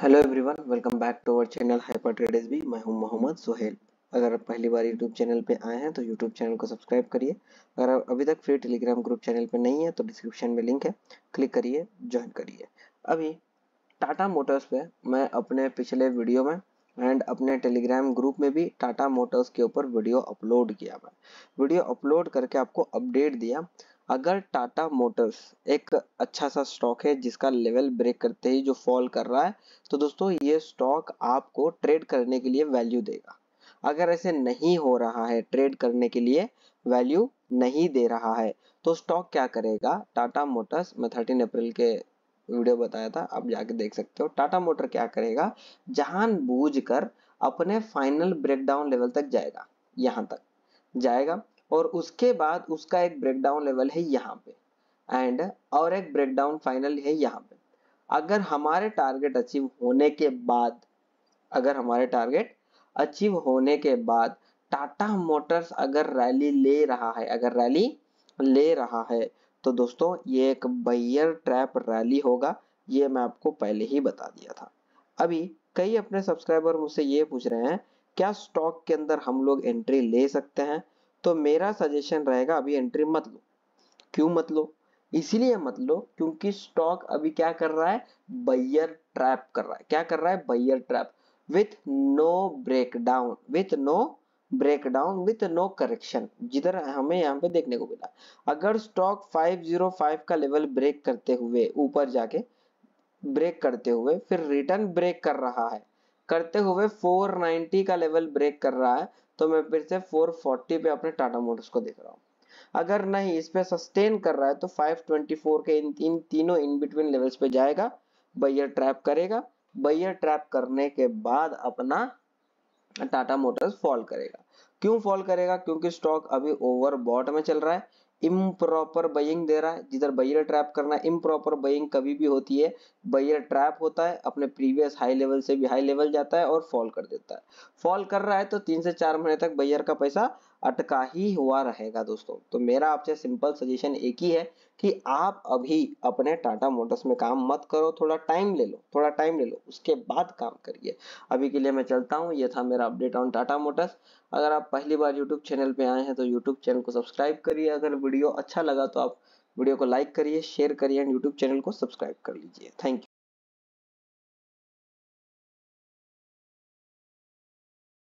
hello everyone welcome back to our channel hyper trade S B मैं हूं मोहम्मद सोहेल अगर आप पहली बार यूट्यूब चैनल पे आए हैं तो यूट्यूब चैनल को सब्सक्राइब करिए अगर आप अभी तक फ्री टेलीग्राम ग्रुप चैनल पे नहीं तो है तो डिस्क्रिप्शन में लिंक है क्लिक करिए ज्वाइन करिए अभी टाटा मोटर्स पे मैं अपने पिछले वीडियो में एंड अपने टेलीग्राम ग्रुप में भी टाटा मोटर्स के ऊपर वीडियो अपलोड किया मैं वीडियो अपलोड करके आपको अपडेट दिया अगर टाटा मोटर्स एक अच्छा सा स्टॉक है जिसका लेवल ब्रेक करते ही जो फॉल कर रहा है तो दोस्तों ये स्टॉक आपको ट्रेड करने के लिए वैल्यू देगा अगर ऐसे नहीं हो रहा है ट्रेड करने के लिए वैल्यू नहीं दे रहा है तो स्टॉक क्या करेगा टाटा मोटर्स मैं थर्टीन अप्रैल के वीडियो बताया था आप जाके देख सकते हो टाटा मोटर क्या करेगा कर अपने फाइनल ब्रेकडाउन लेवल तक जाएगा यहां तक जाएगा और उसके बाद उसका एक ब्रेकडाउन लेवल है यहाँ पे एंड और एक ब्रेकडाउन फाइनल है यहाँ पे अगर हमारे टारगेट अचीव होने के बाद अगर हमारे टारगेट अचीव होने के बाद टाटा मोटर्स अगर रैली ले रहा है अगर रैली ले रहा है तो दोस्तों ये एक बैयर ट्रैप रैली होगा ये मैं आपको पहले ही बता दिया था अभी कई अपने सब्सक्राइबर मुझसे ये पूछ रहे हैं क्या स्टॉक के अंदर हम लोग एंट्री ले सकते हैं तो मेरा सजेशन रहेगा अभी एंट्री मत लो क्यों मत लो इसीलिए मत लो क्योंकि स्टॉक अभी क्या कर रहा है बैयर ट्रैप कर रहा है क्या कर रहा है bear trap with no break down with no break down with no correction जिधर हमें यहाँ पे देखने को मिला अगर स्टॉक 505 का लेवल ब्रेक करते हुए ऊपर जाके ब्रेक करते हुए फिर रिटर्न ब्रेक कर रहा है करते हुए 490 का लेवल ब्रेक कर रहा है तो मैं फिर से 440 पे अपने टाटा मोटर्स को देख रहा हूँ अगर नहीं इस पे सस्टेन कर रहा है तो 524 के इन तीन तीनों इन बिटवीन लेवल्स पे जाएगा बैयर ट्रैप करेगा बैयर ट्रैप करने के बाद अपना टाटा मोटर्स फॉल करेगा क्यों फॉल करेगा क्योंकि स्टॉक अभी ओवर में चल रहा है इम प्रॉपर बइंग दे रहा है जिधर बइयर ट्रैप करना इम प्रॉपर बइंग कभी भी होती है बइयर ट्रैप होता है अपने प्रीवियस हाई लेवल से भी हाई लेवल जाता है और फॉल कर देता है फॉल कर रहा है तो तीन से चार महीने तक बइयर का पैसा अटका ही हुआ रहेगा दोस्तों तो मेरा आपसे सिंपल सजेशन एक ही है कि आप अभी अपने टाटा मोटर्स में काम मत करो थोड़ा टाइम ले लो थोड़ा टाइम ले लो उसके बाद काम करिए अभी के लिए मैं चलता हूँ ये था मेरा अपडेट ऑन टाटा मोटर्स अगर आप पहली बार यूट्यूब चैनल पर आए हैं तो यूट्यूब चैनल को सब्सक्राइब करिए अगर वीडियो अच्छा लगा तो आप वीडियो को लाइक करिए शेयर करिए एंड यूट्यूब चैनल को सब्सक्राइब कर लीजिए थैंक यू